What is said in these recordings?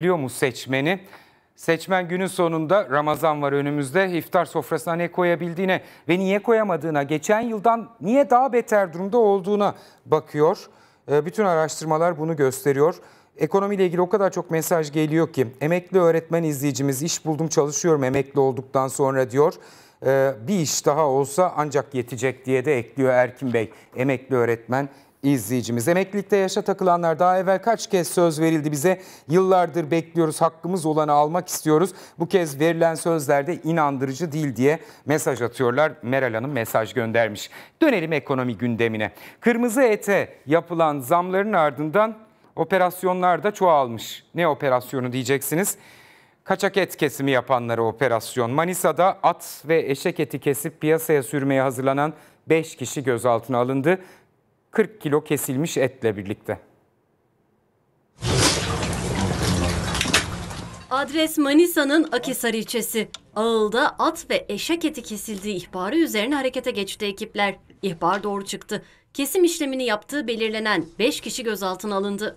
biliyor mu seçmeni? Seçmen günün sonunda Ramazan var önümüzde. İftar sofrasına ne koyabildiğine ve niye koyamadığına, geçen yıldan niye daha beter durumda olduğuna bakıyor. Ee, bütün araştırmalar bunu gösteriyor. Ekonomiyle ilgili o kadar çok mesaj geliyor ki emekli öğretmen izleyicimiz iş buldum çalışıyorum emekli olduktan sonra diyor. Ee, bir iş daha olsa ancak yetecek diye de ekliyor Erkin Bey emekli öğretmen izleyicimiz. Emeklilikte yaşa takılanlar daha evvel kaç kez söz verildi bize? Yıllardır bekliyoruz, hakkımız olanı almak istiyoruz. Bu kez verilen sözlerde inandırıcı değil diye mesaj atıyorlar. Meral Hanım mesaj göndermiş. Dönelim ekonomi gündemine. Kırmızı ete yapılan zamların ardından operasyonlar da çoğalmış. Ne operasyonu diyeceksiniz? Kaçak et kesimi yapanları operasyon. Manisa'da at ve eşek eti kesip piyasaya sürmeye hazırlanan 5 kişi gözaltına alındı. 40 kilo kesilmiş etle birlikte. Adres Manisa'nın Akisar ilçesi. Ağıl'da at ve eşek eti kesildiği ihbarı üzerine harekete geçti ekipler. İhbar doğru çıktı. Kesim işlemini yaptığı belirlenen 5 kişi gözaltına alındı.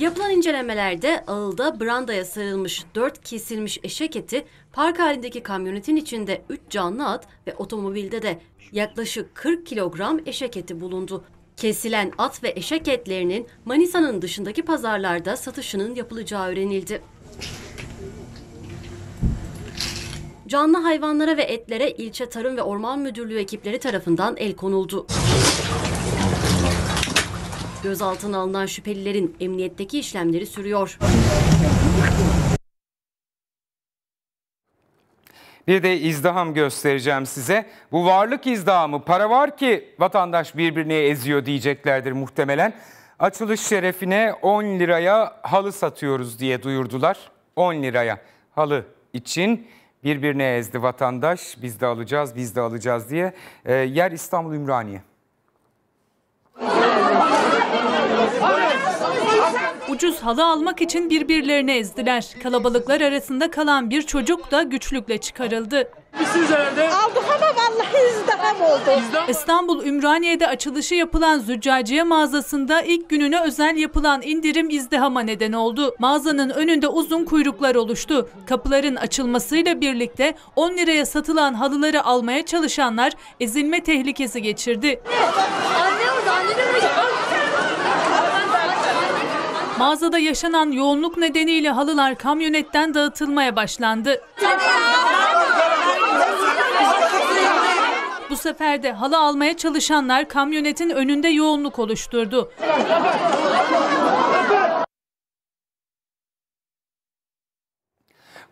Yapılan incelemelerde ağılda brandaya sarılmış 4 kesilmiş eşek eti, park halindeki kamyonetin içinde 3 canlı at ve otomobilde de yaklaşık 40 kilogram eşek eti bulundu. Kesilen at ve eşek etlerinin Manisa'nın dışındaki pazarlarda satışının yapılacağı öğrenildi. Canlı hayvanlara ve etlere ilçe Tarım ve Orman Müdürlüğü ekipleri tarafından el konuldu. Gözaltına alınan şüphelilerin emniyetteki işlemleri sürüyor. Bir de izdiham göstereceğim size. Bu varlık izdihamı para var ki vatandaş birbirini eziyor diyeceklerdir muhtemelen. Açılış şerefine 10 liraya halı satıyoruz diye duyurdular. 10 liraya halı için birbirine ezdi vatandaş. Biz de alacağız, biz de alacağız diye. E, yer İstanbul Ümraniye. Ucuz halı almak için birbirlerine ezdiler. Kalabalıklar arasında kalan bir çocuk da güçlükle çıkarıldı. Aldı sizlerde ama vallahi izdiham oldu. İstanbul Ümraniye'de açılışı yapılan züccaciye mağazasında ilk gününe özel yapılan indirim izdihama neden oldu. Mağazanın önünde uzun kuyruklar oluştu. Kapıların açılmasıyla birlikte 10 liraya satılan halıları almaya çalışanlar ezilme tehlikesi geçirdi. Mağazada yaşanan yoğunluk nedeniyle halılar kamyonetten dağıtılmaya başlandı. Hadi ya. sefer de halı almaya çalışanlar kamyonetin önünde yoğunluk oluşturdu.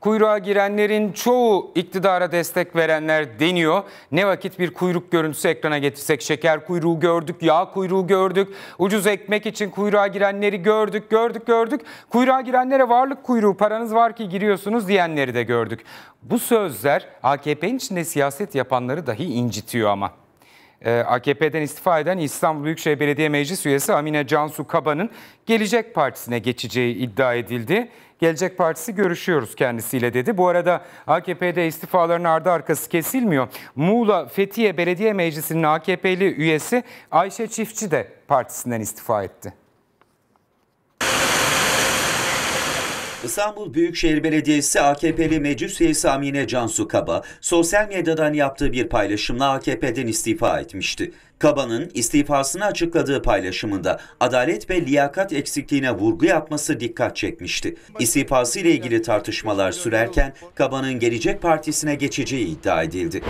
Kuyruğa girenlerin çoğu iktidara destek verenler deniyor. Ne vakit bir kuyruk görüntüsü ekrana getirsek şeker kuyruğu gördük, yağ kuyruğu gördük, ucuz ekmek için kuyruğa girenleri gördük, gördük, gördük. Kuyruğa girenlere varlık kuyruğu paranız var ki giriyorsunuz diyenleri de gördük. Bu sözler AKP'nin içinde siyaset yapanları dahi incitiyor ama. Ee, AKP'den istifa eden İstanbul Büyükşehir Belediye Meclis üyesi Amine Cansu Kaba'nın Gelecek Partisi'ne geçeceği iddia edildi. Gelecek Partisi görüşüyoruz kendisiyle dedi. Bu arada AKP'de istifaların ardı arkası kesilmiyor. Muğla Fethiye Belediye Meclisi'nin AKP'li üyesi Ayşe Çiftçi de partisinden istifa etti. İstanbul Büyükşehir Belediyesi AKP'li meclis üyesi Amine Cansu Kaba, sosyal medyadan yaptığı bir paylaşımla AKP'den istifa etmişti. Kaba'nın istifasını açıkladığı paylaşımında adalet ve liyakat eksikliğine vurgu yapması dikkat çekmişti. İstifası ile ilgili tartışmalar sürerken Kaba'nın Gelecek Partisi'ne geçeceği iddia edildi.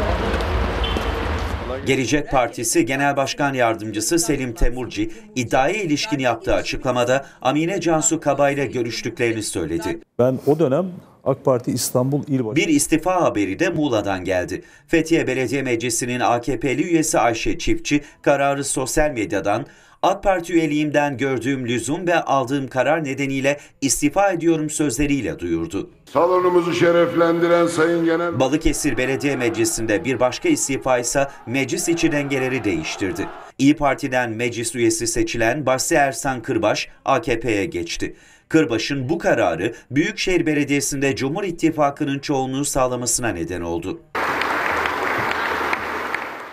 Gelecek Partisi Genel Başkan Yardımcısı Selim Temurci iddiaya ilişkin yaptığı açıklamada Amine Cansu Kaba ile görüştüklerini söyledi. Ben o dönem AK Parti İstanbul İl Başkanı. Bir istifa haberi de Muğla'dan geldi. Fethiye Belediye Meclisi'nin AKP'li üyesi Ayşe Çiftçi kararı sosyal medyadan AK Parti üyeliğimden gördüğüm lüzum ve aldığım karar nedeniyle istifa ediyorum sözleriyle duyurdu. Salonumuzu şereflendiren Sayın Genel... Balıkesir Belediye Meclisi'nde bir başka istifa ise meclis içi dengeleri değiştirdi. İyi Parti'den meclis üyesi seçilen Bahsi Ersan Kırbaş AKP'ye geçti. Kırbaş'ın bu kararı Büyükşehir Belediyesi'nde Cumhur İttifakı'nın çoğunluğu sağlamasına neden oldu.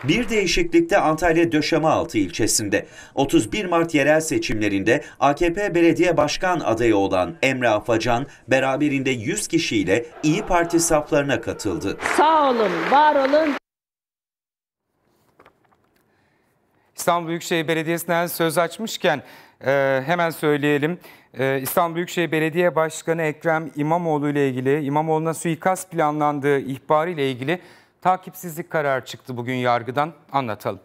Bir değişiklikte de Antalya Döşemealtı ilçesinde 31 Mart yerel seçimlerinde AKP Belediye Başkan adayı olan Emre Afacan beraberinde 100 kişiyle İyi Parti saflarına katıldı. Sağ olun, var olun. İstanbul Büyükşehir Belediyesi'nden söz açmışken ee, hemen söyleyelim. Ee, İstanbul Büyükşehir Belediye Başkanı Ekrem İmamoğlu ile ilgili, İmamoğlu'na suikast planlandığı ihbarı ile ilgili takipsizlik kararı çıktı bugün yargıdan. Anlatalım.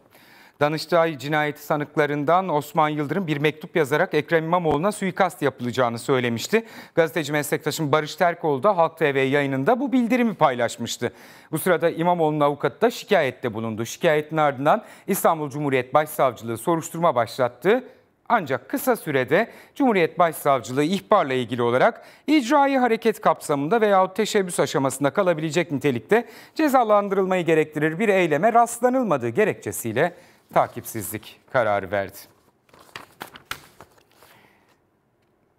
Danıştay cinayeti sanıklarından Osman Yıldırım bir mektup yazarak Ekrem İmamoğlu'na suikast yapılacağını söylemişti. Gazeteci meslektaşım Barış Terkoğlu da Halk TV yayınında bu bildirimi paylaşmıştı. Bu sırada İmamoğlu'nun avukatı da şikayette bulundu. Şikayetin ardından İstanbul Cumhuriyet Başsavcılığı soruşturma başlattı. Ancak kısa sürede Cumhuriyet Başsavcılığı ihbarla ilgili olarak icraî hareket kapsamında veya teşebbüs aşamasında kalabilecek nitelikte cezalandırılmayı gerektirir bir eyleme rastlanılmadığı gerekçesiyle takipsizlik kararı verdi.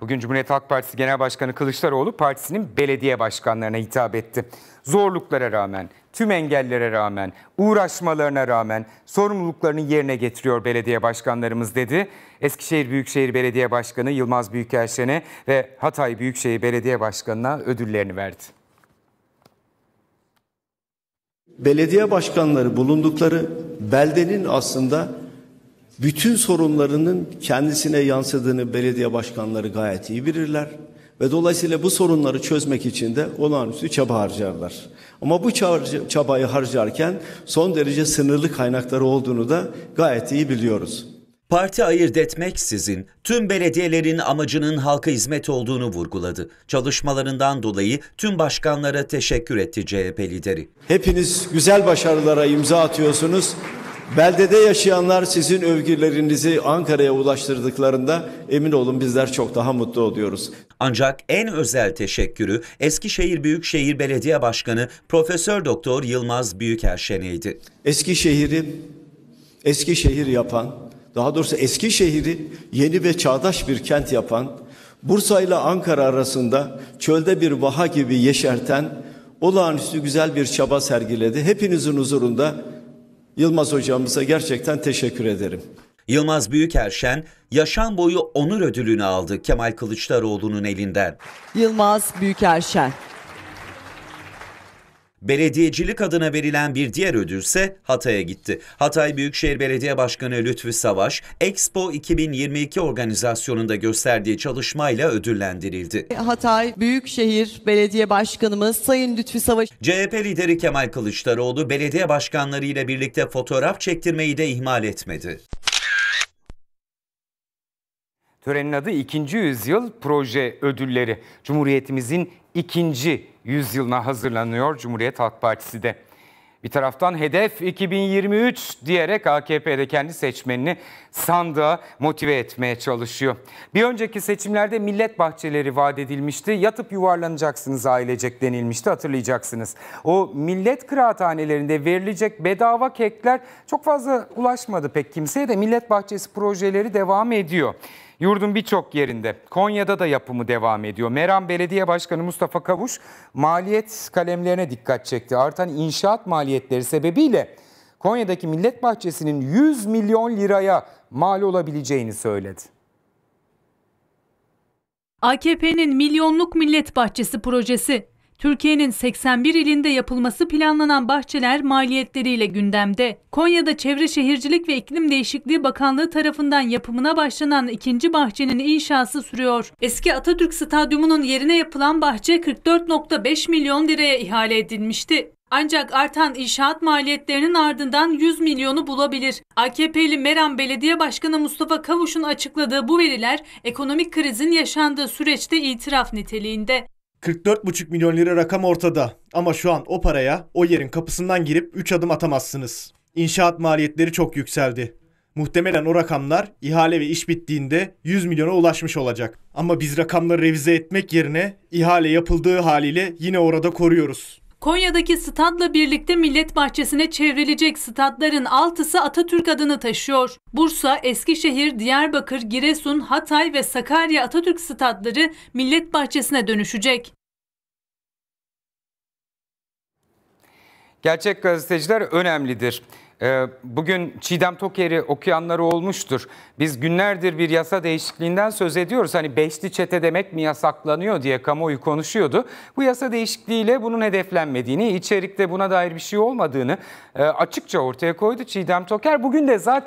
Bugün Cumhuriyet Halk Partisi Genel Başkanı Kılıçdaroğlu partisinin belediye başkanlarına hitap etti. Zorluklara rağmen, tüm engellere rağmen, uğraşmalarına rağmen sorumluluklarını yerine getiriyor belediye başkanlarımız dedi. Eskişehir Büyükşehir Belediye Başkanı Yılmaz Büyükelşen'e ve Hatay Büyükşehir Belediye Başkanı'na ödüllerini verdi. Belediye başkanları bulundukları beldenin aslında bütün sorunlarının kendisine yansıdığını belediye başkanları gayet iyi bilirler ve dolayısıyla bu sorunları çözmek için de olağanüstü çaba harcarlar. Ama bu çabayı harcarken son derece sınırlı kaynakları olduğunu da gayet iyi biliyoruz. Parti ayırt etmek sizin tüm belediyelerin amacının halka hizmet olduğunu vurguladı. Çalışmalarından dolayı tüm başkanlara teşekkür etti CHP lideri. Hepiniz güzel başarılara imza atıyorsunuz. Beldede yaşayanlar sizin övgülerinizi Ankara'ya ulaştırdıklarında emin olun bizler çok daha mutlu oluyoruz. Ancak en özel teşekkürü Eskişehir Büyükşehir Belediye Başkanı Profesör Doktor Yılmaz Büyükerşen'eydi. Eskişehir'i Eskişehir yapan, daha doğrusu Eskişehir'i yeni ve çağdaş bir kent yapan, Bursa ile Ankara arasında çölde bir vaha gibi yeşerten olağanüstü güzel bir çaba sergiledi. Hepinizin huzurunda Yılmaz hocamıza gerçekten teşekkür ederim. Yılmaz Büyükerşen yaşam boyu onur ödülünü aldı Kemal Kılıçdaroğlu'nun elinden. Yılmaz Büyükerşen Belediyecilik adına verilen bir diğer ödül ise Hatay'a gitti. Hatay Büyükşehir Belediye Başkanı Lütfü Savaş, Expo 2022 organizasyonunda gösterdiği çalışmayla ödüllendirildi. Hatay Büyükşehir Belediye Başkanımız Sayın Lütfü Savaş. CHP lideri Kemal Kılıçdaroğlu belediye başkanları ile birlikte fotoğraf çektirmeyi de ihmal etmedi. Törenin adı 2. Yüzyıl Proje Ödülleri. Cumhuriyetimizin 2. yüzyılına hazırlanıyor Cumhuriyet Halk Partisi de. Bir taraftan hedef 2023 diyerek AKP'de kendi seçmenini sandığa motive etmeye çalışıyor. Bir önceki seçimlerde millet bahçeleri vaat edilmişti. Yatıp yuvarlanacaksınız ailecek denilmişti hatırlayacaksınız. O millet kıraathanelerinde verilecek bedava kekler çok fazla ulaşmadı pek kimseye de millet bahçesi projeleri devam ediyor. Yurdun birçok yerinde Konya'da da yapımı devam ediyor. Meram Belediye Başkanı Mustafa Kavuş maliyet kalemlerine dikkat çekti. Artan inşaat maliyetleri sebebiyle Konya'daki Millet Bahçesi'nin 100 milyon liraya mal olabileceğini söyledi. AKP'nin milyonluk millet bahçesi projesi Türkiye'nin 81 ilinde yapılması planlanan bahçeler maliyetleriyle gündemde. Konya'da Çevre Şehircilik ve İklim Değişikliği Bakanlığı tarafından yapımına başlanan ikinci bahçenin inşası sürüyor. Eski Atatürk Stadyumu'nun yerine yapılan bahçe 44.5 milyon liraya ihale edilmişti. Ancak artan inşaat maliyetlerinin ardından 100 milyonu bulabilir. AKP'li Meram Belediye Başkanı Mustafa Kavuş'un açıkladığı bu veriler ekonomik krizin yaşandığı süreçte itiraf niteliğinde. 44,5 milyon lira rakam ortada ama şu an o paraya o yerin kapısından girip 3 adım atamazsınız. İnşaat maliyetleri çok yükseldi. Muhtemelen o rakamlar ihale ve iş bittiğinde 100 milyona ulaşmış olacak. Ama biz rakamları revize etmek yerine ihale yapıldığı haliyle yine orada koruyoruz. Konya'daki statla birlikte Millet Bahçesi'ne çevrilecek stadların altısı Atatürk adını taşıyor. Bursa, Eskişehir, Diyarbakır, Giresun, Hatay ve Sakarya Atatürk stadları Millet Bahçesi'ne dönüşecek. Gerçek gazeteciler önemlidir. Ee, bugün Çiğdem Toker'i okuyanları olmuştur. Biz günlerdir bir yasa değişikliğinden söz ediyoruz. Hani beşli çete demek mi yasaklanıyor diye kamuoyu konuşuyordu. Bu yasa değişikliğiyle bunun hedeflenmediğini, içerikte buna dair bir şey olmadığını e, açıkça ortaya koydu Çiğdem Toker. Bugün de zaten